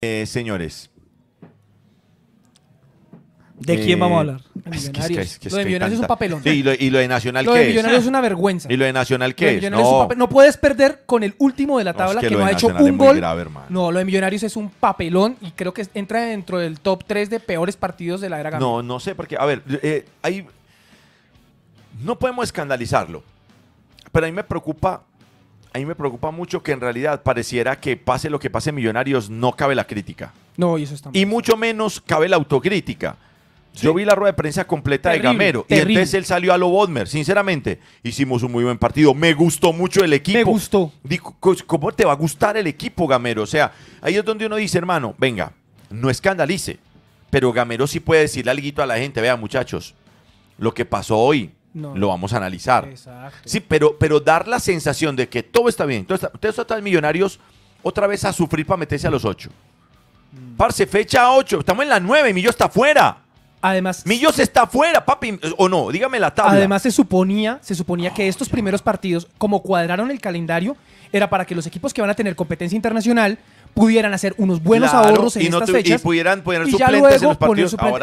Eh, señores. ¿De quién vamos a eh, hablar? lo de Millonarios es un papelón. y, lo, de Nacional qué Lo de Millonarios es una vergüenza. ¿Y lo de Nacional qué es? No. puedes perder con el último de la tabla que, no ha hecho un gol. no, lo de Millonarios es un papelón y creo que entra dentro del top 3 de peores partidos de la era gama. No, no sé, porque, a ver, eh, ahí... no podemos escandalizarlo, pero a mí me preocupa a mí me preocupa mucho que en realidad pareciera que pase lo que pase Millonarios, no cabe la crítica. No, y eso está mal. Y mucho menos cabe la autocrítica. Yo vi la rueda de prensa completa de Gamero y entonces él salió a lo Bodmer. Sinceramente, hicimos un muy buen partido. Me gustó mucho el equipo. Me gustó. ¿Cómo te va a gustar el equipo, Gamero? O sea, ahí es donde uno dice, hermano, venga, no escandalice. Pero Gamero sí puede decirle algo a la gente. Vean, muchachos, lo que pasó hoy lo vamos a analizar. Exacto. Sí, pero, pero dar la sensación de que todo está bien. Entonces, ustedes están millonarios otra vez a sufrir para meterse a los ocho? Mm. Parce, fecha ocho. Estamos en la 9. Millo está fuera Además, Millos está fuera, papi, o no, dígame la tabla. Además se suponía, se suponía que estos primeros partidos, como cuadraron el calendario, era para que los equipos que van a tener competencia internacional pudieran hacer unos buenos ahorros en y fechas. Y pudieran, poner y ya luego,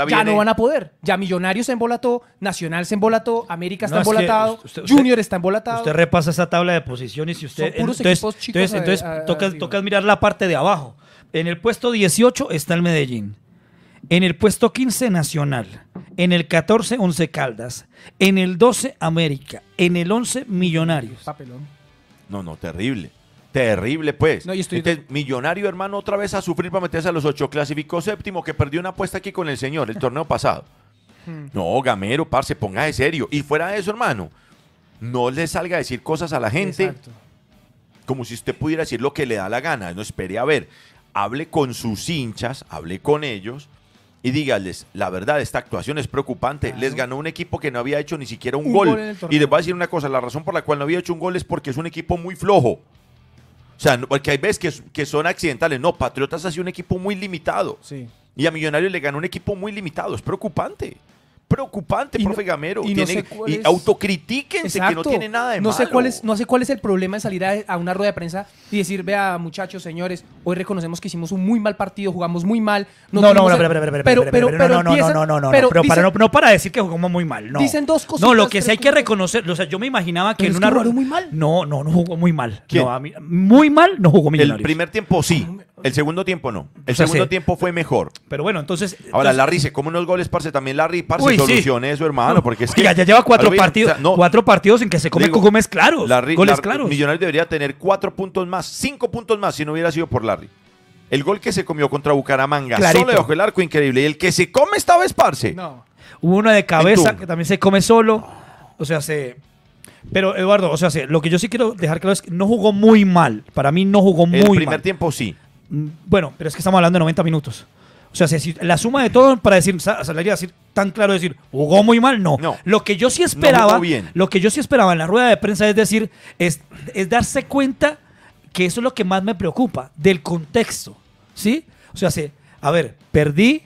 ya no van a poder. Ya Millonarios se embolató, Nacional se embolató, América está embolatado, Junior está embolatado. Usted repasa esa tabla de posiciones y usted... entonces, toca mirar la parte de abajo. En el puesto 18 está el Medellín. En el puesto 15, Nacional. En el 14, 11 Caldas. En el 12, América. En el 11, Millonarios. No, no, terrible. Terrible, pues. No, estoy... millonario, hermano, otra vez a sufrir para meterse a los ocho. Clasificó séptimo, que perdió una apuesta aquí con el señor el torneo pasado. Hmm. no, gamero, parce, ponga de serio. Y fuera de eso, hermano, no le salga a decir cosas a la gente como si usted pudiera decir lo que le da la gana. No espere a ver. Hable con sus hinchas, hable con ellos y dígales, la verdad, esta actuación es preocupante. Les ganó un equipo que no había hecho ni siquiera un, gol y les voy a decir una cosa, la razón por la cual no había hecho un gol es porque es un equipo muy flojo. O sea, porque hay veces que, son accidentales. No, Patriotas ha un equipo muy limitado. Sí. Y a Millonarios le ganó un equipo muy limitado. Es preocupante preocupante, profe Gamero. Y, que no tiene nada de no cuál no sé cuál es el problema de salir a, una rueda de prensa y decir, vea, muchachos, señores, hoy reconocemos que hicimos un muy mal partido, jugamos muy mal. No, no, no, pero, no, no, no, no, pero, para, no, para decir que jugamos muy mal, no. Dicen dos cosas. No, lo que sí hay que reconocer, o sea, yo me imaginaba que en una rueda. muy mal? No, no, no jugó muy mal. A muy mal no jugó Millonarios. El primer tiempo sí. Ah, el segundo tiempo no. El segundo tiempo fue mejor. Pero bueno, entonces. Ahora, Larry se come unos goles, parce. También Larry, parce, eso, hermano. porque ya lleva cuatro partidos. cuatro partidos en que se come con es claros. Larry, goles claros. Millonarios debería tener cuatro puntos más, cinco puntos más, si no hubiera sido por Larry. El gol que se comió contra Bucaramanga, solo dejó el arco, increíble. Y el que se come esta vez, parce. No. Hubo uno de cabeza que también se come solo. O sea, se. Pero Eduardo, o sea, lo que yo sí quiero dejar claro es que no jugó muy mal. Para mí no jugó muy mal. El primer tiempo sí. Mm, bueno, pero es que estamos hablando de 90 minutos. O sea, si la suma de todo para decir, a decir, tan claro decir, jugó muy mal, no. lo que yo sí esperaba, lo que yo sí esperaba en la rueda de prensa es decir, es, darse cuenta que eso es lo que más me preocupa, del contexto, ¿sí? O sea, a ver, perdí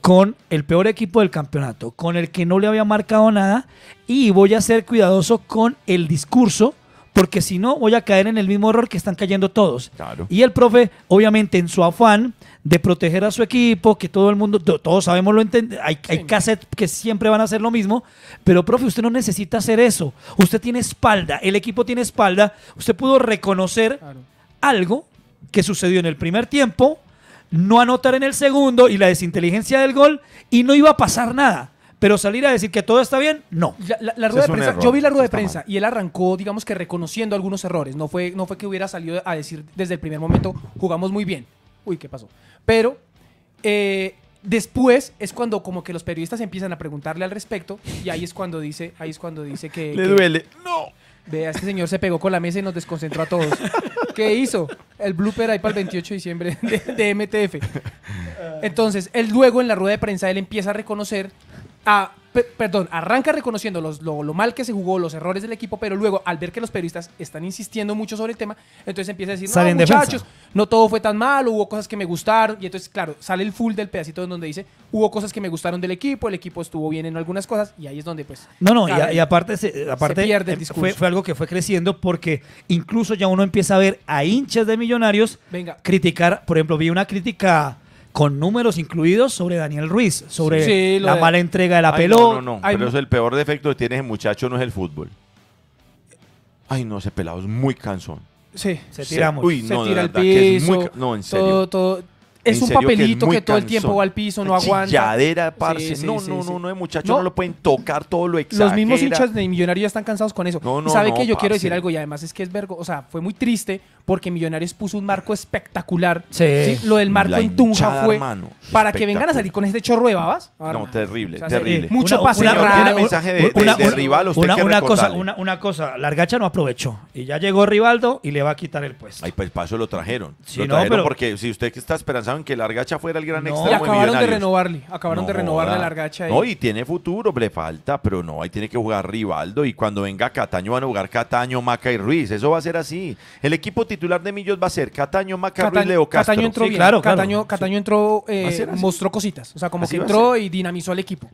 con el peor equipo del campeonato, con el que no le había marcado nada, y voy a ser cuidadoso con el discurso porque si no voy a caer en el mismo error que están cayendo todos. Y el profe, obviamente, en su afán de proteger a su equipo, que todo el mundo, todos sabemos, lo entiende, hay, que siempre van a hacer lo mismo, pero profe, usted no necesita hacer eso. Usted tiene espalda, el equipo tiene espalda, usted pudo reconocer algo que sucedió en el primer tiempo, no anotar en el segundo y la desinteligencia del gol, y no iba a pasar nada. Pero salir a decir que todo está bien, no. La, rueda de prensa, yo vi la rueda de prensa y él arrancó, digamos que reconociendo algunos errores. No fue, no fue que hubiera salido a decir desde el primer momento, jugamos muy bien. Uy, ¿qué pasó? Pero eh, después es cuando como que los periodistas empiezan a preguntarle al respecto y ahí es cuando dice, ahí es cuando dice que... Le duele. No. Vea, este señor se pegó con la mesa y nos desconcentró a todos. ¿Qué hizo? El blooper ahí para el 28 de diciembre de, de MTF. Entonces, él luego en la rueda de prensa, él empieza a reconocer Ah, perdón, arranca reconociendo los, lo, mal que se jugó, los errores del equipo, pero luego al ver que los periodistas están insistiendo mucho sobre el tema, entonces empieza a decir, no, muchachos, no todo fue tan malo, hubo cosas que me gustaron, y entonces, claro, sale el full del pedacito donde dice, hubo cosas que me gustaron del equipo, el equipo estuvo bien en algunas cosas, y ahí es donde pues... No, no, y, aparte, se, aparte eh, Fue, algo que fue creciendo porque incluso ya uno empieza a ver a hinchas de millonarios criticar, por ejemplo, vi una crítica con números incluidos sobre Daniel Ruiz, sobre la mala entrega de la pelota. No, no, no. pero el peor defecto que tiene ese muchacho, no es el fútbol. Ay, no, ese pelado es muy cansón. Sí, se tira no, tira al piso. no, en serio. todo, es un papelito que, todo el tiempo va al piso, no aguanta. Chilladera, parce. no, no, no, no, muchachos no. lo pueden tocar, todo lo exagera. Los mismos hinchas de Millonarios ya están cansados con eso. No, no, ¿Sabe que yo quiero decir algo? Y además es que es vergo, o sea, fue muy triste porque Millonarios puso un marco espectacular. Sí. Lo del marco en Tunja fue para que vengan a salir con este chorro de babas. no, terrible, terrible. Mucho una, pase mensaje de, una, una, cosa, una, una cosa, Largacha no aprovechó y ya llegó Rivaldo y le va a quitar el puesto. Ay, pues paso lo trajeron. no pero porque si usted está esperanzando que Largacha fuera el gran extremo. acabaron de, renovarle, acabaron de renovarle a Largacha. Ah, y tiene futuro, le falta, pero no, ahí tiene que jugar Rivaldo. Y cuando venga Cataño van a jugar Cataño, Maca y Ruiz. Eso va a ser así. El equipo titular de Millos va a ser Cataño, Maca, y Ruiz, Leo Castro. Cataño entró bien. Claro, Cataño, Cataño entró, eh, mostró cositas. O sea, como que entró y dinamizó al equipo.